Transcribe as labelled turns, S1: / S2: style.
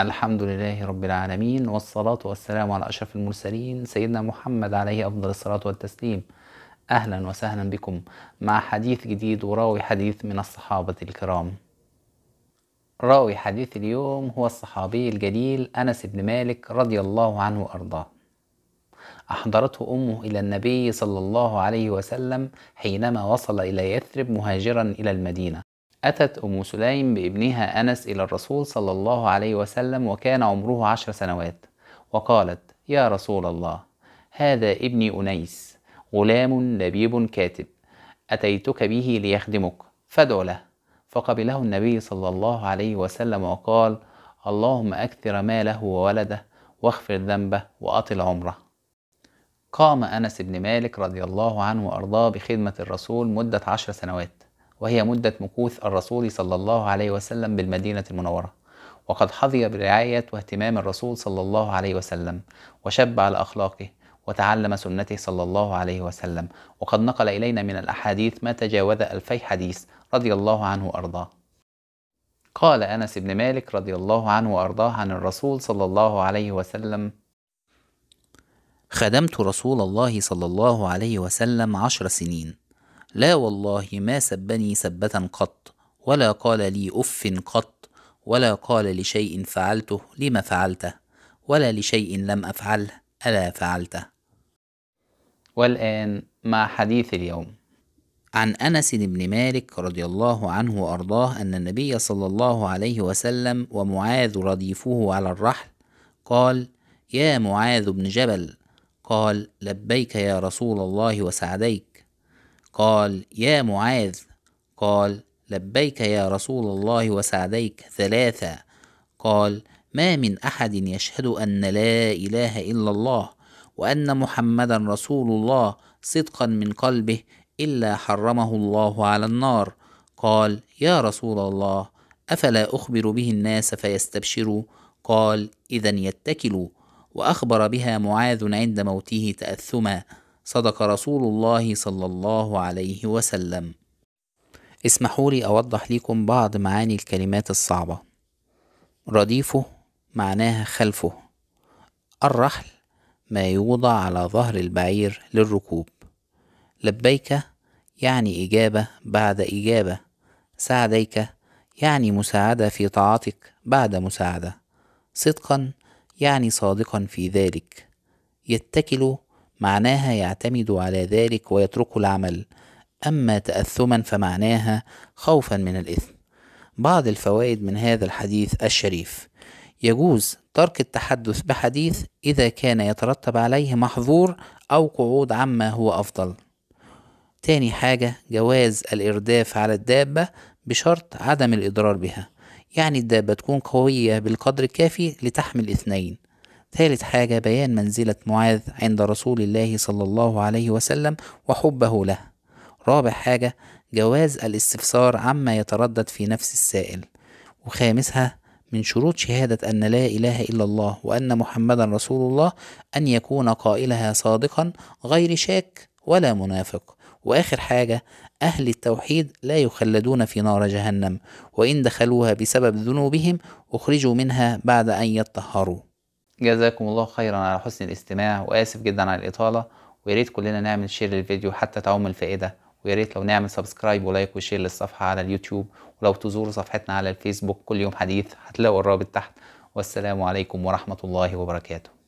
S1: الحمد لله رب العالمين والصلاة والسلام على أشرف المرسلين سيدنا محمد عليه أفضل الصلاة والتسليم أهلا وسهلا بكم مع حديث جديد وراوي حديث من الصحابة الكرام راوي حديث اليوم هو الصحابي الجليل أنس بن مالك رضي الله عنه وأرضاه أحضرته أمه إلى النبي صلى الله عليه وسلم حينما وصل إلى يثرب مهاجرا إلى المدينة أتت أم سليم بابنها أنس إلى الرسول صلى الله عليه وسلم وكان عمره عشر سنوات وقالت يا رسول الله هذا ابني أنيس غلام لبيب كاتب أتيتك به ليخدمك فادع له فقبله النبي صلى الله عليه وسلم وقال اللهم أكثر ماله وولده واغفر ذنبه وأطل عمره قام أنس بن مالك رضي الله عنه وأرضاه بخدمة الرسول مدة عشر سنوات وهي مدة مكوث الرسول صلى الله عليه وسلم بالمدينة المنورة وقد حظي برعاية واهتمام الرسول صلى الله عليه وسلم وشب على أخلاقه وتعلم سنته صلى الله عليه وسلم وقد نقل إلينا من الأحاديث ما تجاوز ألفي حديث رضي الله عنه وأرضاه قال أنس بن مالك رضي الله عنه وأرضاه عن الرسول صلى الله عليه وسلم خدمت رسول الله صلى الله عليه وسلم عشر سنين لا والله ما سبني سبة قط ولا قال لي أف قط ولا قال لشيء فعلته لم فعلته ولا لشيء لم أفعله ألا فعلته والآن مع حديث اليوم عن أنس بن مالك رضي الله عنه وأرضاه أن النبي صلى الله عليه وسلم ومعاذ رديفه على الرحل قال يا معاذ بن جبل قال لبيك يا رسول الله وسعديك قال يا معاذ قال لبيك يا رسول الله وسعديك ثلاثة قال ما من أحد يشهد أن لا إله إلا الله وأن محمدا رسول الله صدقا من قلبه إلا حرمه الله على النار قال يا رسول الله أفلا أخبر به الناس فيستبشروا قال إذا يتكلوا وأخبر بها معاذ عند موته تأثما صدق رسول الله صلى الله عليه وسلم اسمحوا لي أوضح لكم بعض معاني الكلمات الصعبة رديفه معناها خلفه الرحل ما يوضع على ظهر البعير للركوب لبيك يعني إجابة بعد إجابة سعديك يعني مساعدة في طاعتك بعد مساعدة صدقا يعني صادقا في ذلك يتكل معناها يعتمد على ذلك ويترك العمل أما تأثما فمعناها خوفا من الإثم بعض الفوائد من هذا الحديث الشريف يجوز ترك التحدث بحديث إذا كان يترتب عليه محظور أو قعود عما هو أفضل تاني حاجة جواز الإرداف على الدابة بشرط عدم الإضرار بها يعني الدابة تكون قوية بالقدر الكافي لتحمل اثنين ثالث حاجة بيان منزلة معاذ عند رسول الله صلى الله عليه وسلم وحبه له رابع حاجة جواز الاستفسار عما يتردد في نفس السائل وخامسها من شروط شهادة أن لا إله إلا الله وأن محمدا رسول الله أن يكون قائلها صادقا غير شاك ولا منافق وآخر حاجة أهل التوحيد لا يخلدون في نار جهنم وإن دخلوها بسبب ذنوبهم أخرجوا منها بعد أن يطهروا جزاكم الله خيرا على حسن الاستماع واسف جدا على الاطاله وياريت كلنا نعمل شير للفيديو حتى تعم الفائده وياريت لو نعمل سبسكرايب ولايك وشير للصفحه على اليوتيوب ولو تزوروا صفحتنا على الفيسبوك كل يوم حديث هتلاقوا الرابط تحت والسلام عليكم ورحمه الله وبركاته